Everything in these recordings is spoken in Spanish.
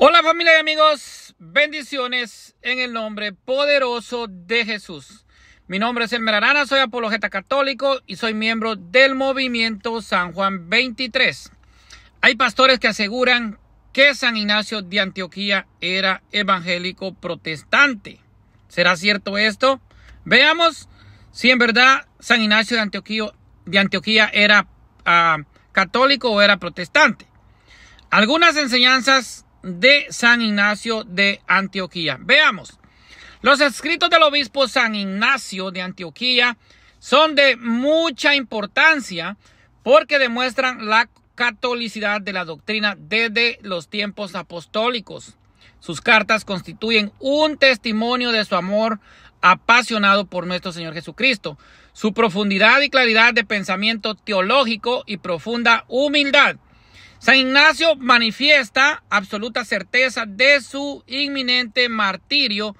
Hola familia y amigos, bendiciones en el nombre poderoso de Jesús. Mi nombre es Elmer Arana, soy apologeta católico y soy miembro del movimiento San Juan 23. Hay pastores que aseguran que San Ignacio de Antioquía era evangélico protestante. ¿Será cierto esto? Veamos si en verdad San Ignacio de Antioquía, de era ah, católico o era protestante. Algunas enseñanzas de San Ignacio de Antioquía. Veamos. Los escritos del obispo San Ignacio de Antioquía son de mucha importancia porque demuestran la catolicidad de la doctrina desde los tiempos apostólicos. Sus cartas constituyen un testimonio de su amor apasionado por nuestro Señor Jesucristo, su profundidad y claridad de pensamiento teológico y profunda humildad San Ignacio manifiesta absoluta certeza de su inminente martirio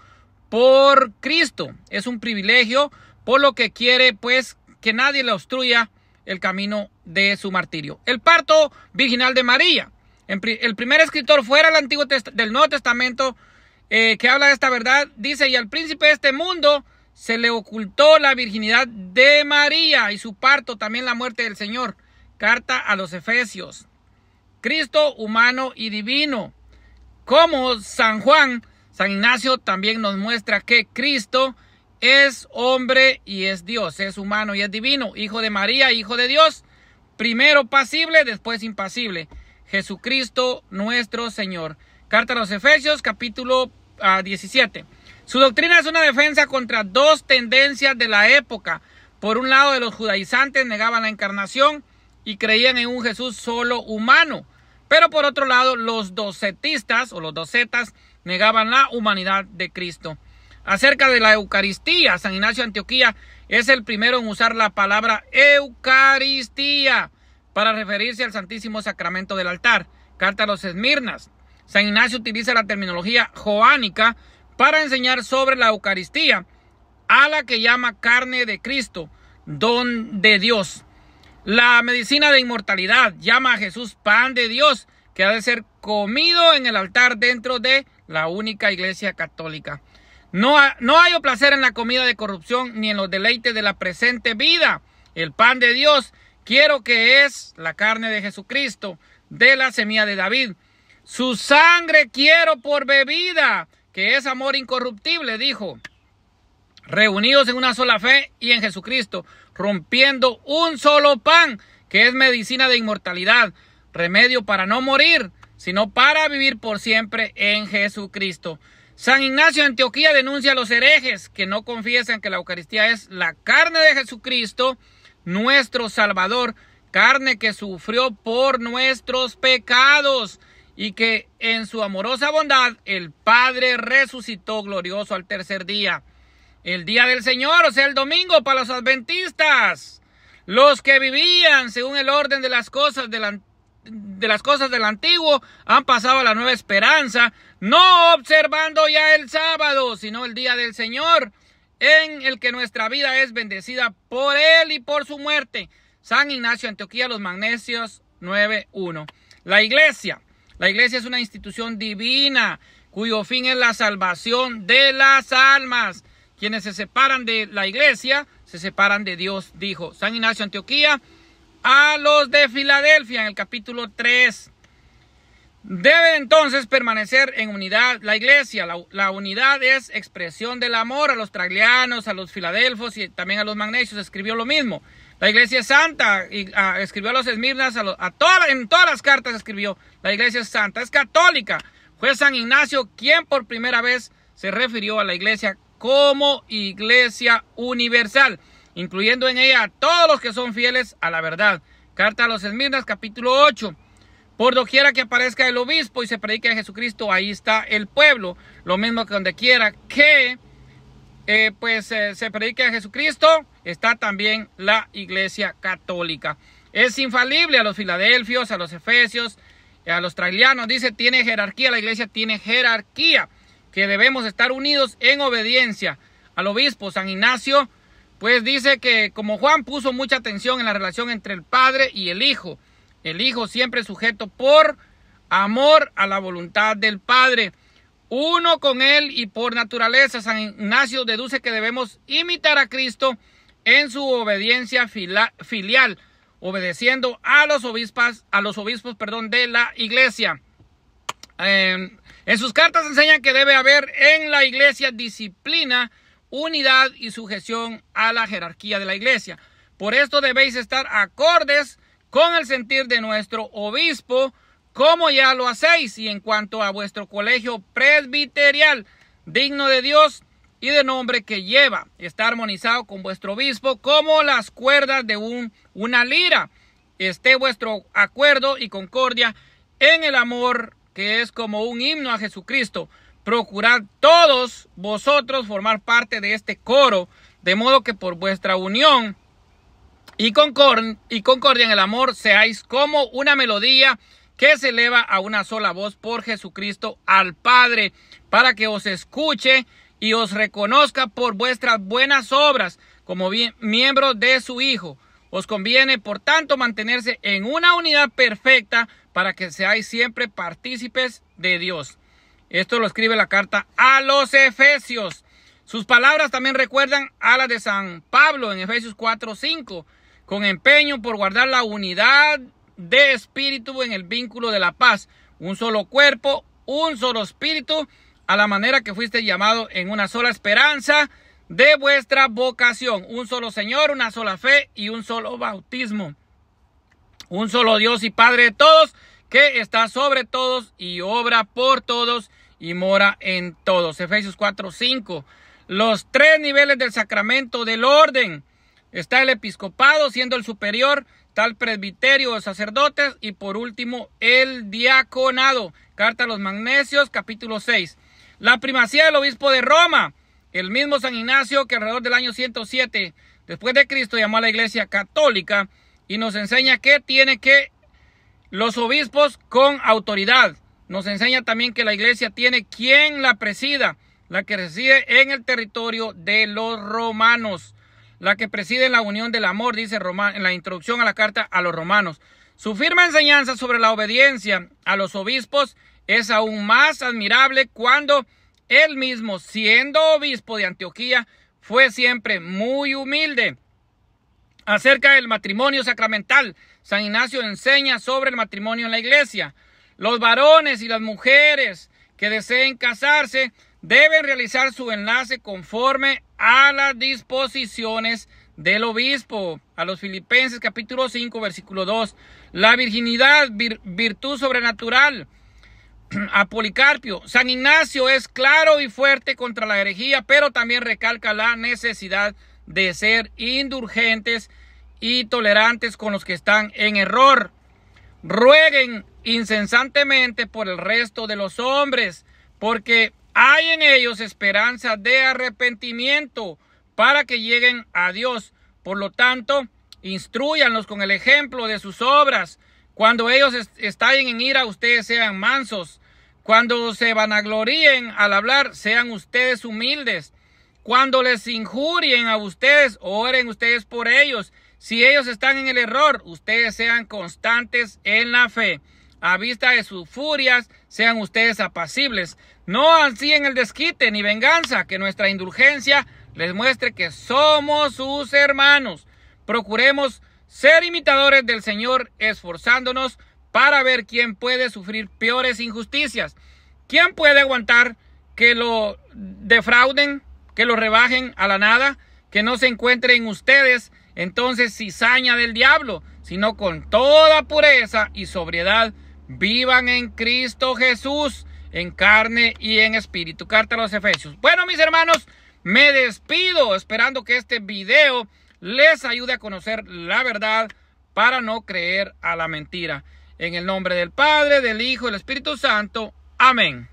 por Cristo. Es un privilegio, por lo que quiere pues que nadie le obstruya el camino de su martirio. El parto virginal de María. El primer escritor fuera del, Antiguo del Nuevo Testamento eh, que habla de esta verdad, dice, y al príncipe de este mundo se le ocultó la virginidad de María y su parto, también la muerte del Señor. Carta a los Efesios. Cristo humano y divino. Como San Juan, San Ignacio también nos muestra que Cristo es hombre y es Dios, es humano y es divino, hijo de María, hijo de Dios, primero pasible, después impasible. Jesucristo nuestro Señor. Carta a los Efesios capítulo 17. Ah, Su doctrina es una defensa contra dos tendencias de la época. Por un lado, de los judaizantes negaban la encarnación y creían en un Jesús solo humano. Pero por otro lado, los docetistas o los docetas negaban la humanidad de Cristo. Acerca de la Eucaristía, San Ignacio de Antioquía es el primero en usar la palabra Eucaristía para referirse al Santísimo Sacramento del altar. Carta a los Esmirnas. San Ignacio utiliza la terminología joánica para enseñar sobre la Eucaristía, a la que llama carne de Cristo, don de Dios. La medicina de inmortalidad llama a Jesús pan de Dios, que ha de ser comido en el altar dentro de la única iglesia católica. No, no hay placer en la comida de corrupción ni en los deleites de la presente vida. El pan de Dios quiero que es la carne de Jesucristo, de la semilla de David. Su sangre quiero por bebida, que es amor incorruptible, dijo. Reunidos en una sola fe y en Jesucristo, rompiendo un solo pan, que es medicina de inmortalidad, remedio para no morir, sino para vivir por siempre en Jesucristo. San Ignacio de Antioquía denuncia a los herejes que no confiesan que la Eucaristía es la carne de Jesucristo, nuestro Salvador, carne que sufrió por nuestros pecados y que en su amorosa bondad el Padre resucitó glorioso al tercer día el día del Señor, o sea, el domingo para los adventistas, los que vivían según el orden de las cosas del, de las cosas del antiguo, han pasado a la nueva esperanza, no observando ya el sábado, sino el día del Señor, en el que nuestra vida es bendecida por Él y por su muerte. San Ignacio Antioquía, los Magnesios 9.1. La iglesia. La iglesia es una institución divina cuyo fin es la salvación de las almas. Quienes se separan de la iglesia, se separan de Dios, dijo San Ignacio Antioquía a los de Filadelfia en el capítulo 3. Debe entonces permanecer en unidad la iglesia. La, unidad es expresión del amor a los traglianos, a los filadelfos y también a los magnesios. Escribió lo mismo. La iglesia es santa. Y, ah, escribió a los esmirnas, a, en todas las cartas escribió. La iglesia es santa, es católica. Fue San Ignacio quien por primera vez se refirió a la iglesia como iglesia universal, incluyendo en ella a todos los que son fieles a la verdad. Carta a los Esmirnas, capítulo 8. Por doquiera que aparezca el obispo y se predique a Jesucristo, ahí está el pueblo. Lo mismo que donde quiera que eh, pues eh, se predique a Jesucristo, está también la iglesia católica. Es infalible a los filadelfios, a los efesios, a los trailianos. Dice, tiene jerarquía, la iglesia tiene jerarquía que debemos estar unidos en obediencia al obispo San Ignacio, pues dice que como Juan puso mucha atención en la relación entre el Padre y el Hijo, el Hijo siempre sujeto por amor a la voluntad del Padre, uno con Él y por naturaleza, San Ignacio deduce que debemos imitar a Cristo en su obediencia filial, obedeciendo a los obispos, a los obispos perdón, de la iglesia. Em, en sus cartas enseñan que debe haber en la iglesia disciplina, unidad y sujeción a la jerarquía de la iglesia. Por esto debéis estar acordes con el sentir de nuestro obispo, como ya lo hacéis, y en cuanto a vuestro colegio presbiterial, digno de Dios y de nombre que lleva, está armonizado con vuestro obispo como las cuerdas de una lira. Esté vuestro acuerdo y concordia en el amor que es como un himno a Jesucristo. Procurad todos vosotros formar parte de este coro, de modo que por vuestra unión y concordia, en el amor seáis como una melodía que se eleva a una sola voz por Jesucristo al Padre, para que os escuche y os reconozca por vuestras buenas obras como miembro miembros de su Hijo. Os conviene, por tanto, mantenerse en una unidad perfecta para que seáis siempre partícipes de Dios. Esto lo escribe la carta a los Efesios. Sus palabras también recuerdan a las de San Pablo en Efesios 4:5, con empeño por guardar la unidad de espíritu en el vínculo de la paz, un solo cuerpo, un solo espíritu, a la manera que fuiste llamado en una sola esperanza de vuestra vocación. Un solo Señor, una sola fe y un solo bautismo. Un solo Dios y Padre de todos, que está sobre todos y obra por todos y mora en todos. Efesios 4, 5. Los tres niveles del sacramento del orden. Está el episcopado siendo el superior, tal presbiterio de sacerdotes y por último el diaconado. Carta a los Magnesios capítulo 6. La primacía del obispo de Roma el mismo San Ignacio que alrededor del año 107 después de Cristo llamó a la iglesia católica y nos enseña que tiene que los obispos con autoridad. Nos enseña también que la iglesia tiene quien la presida, la que reside en el territorio de los romanos, la que preside en la unión del amor, dice en la introducción a la carta a los romanos. Su firme enseñanza sobre la obediencia a los obispos es aún más admirable cuando él mismo, siendo obispo de Antioquía, fue siempre muy humilde. Acerca del matrimonio sacramental, San Ignacio enseña sobre el matrimonio en la iglesia. Los varones y las mujeres que deseen casarse deben realizar su enlace conforme a las disposiciones del obispo. A los Filipenses capítulo 5 versículo 2. La virginidad, virtud sobrenatural a Policarpio. San Ignacio es claro y fuerte contra la herejía, pero también recalca la necesidad de ser indulgentes y tolerantes con los que están en error. Rueguen incesantemente por el resto de los hombres, porque hay en ellos esperanza de arrepentimiento para que lleguen a Dios. Por lo tanto, instruyanlos con el ejemplo de sus obras cuando ellos estallen en ira, ustedes sean mansos. Cuando se vanagloríen al hablar, sean ustedes humildes. Cuando les injurien a ustedes, oren ustedes por ellos. Si ellos están en el error, ustedes sean constantes en la fe. A vista de sus furias, sean ustedes apacibles. No en el desquite ni venganza, que nuestra indulgencia les muestre que somos sus hermanos. Procuremos ser imitadores del Señor, esforzándonos para ver quién puede sufrir peores injusticias, quién puede aguantar que lo defrauden, que lo rebajen a la nada, que no se encuentren ustedes entonces cizaña del diablo, sino con toda pureza y sobriedad vivan en Cristo Jesús, en carne y en espíritu. Carta a los Efesios. Bueno, mis hermanos, me despido esperando que este video les ayude a conocer la verdad para no creer a la mentira. En el nombre del Padre, del Hijo y del Espíritu Santo. Amén.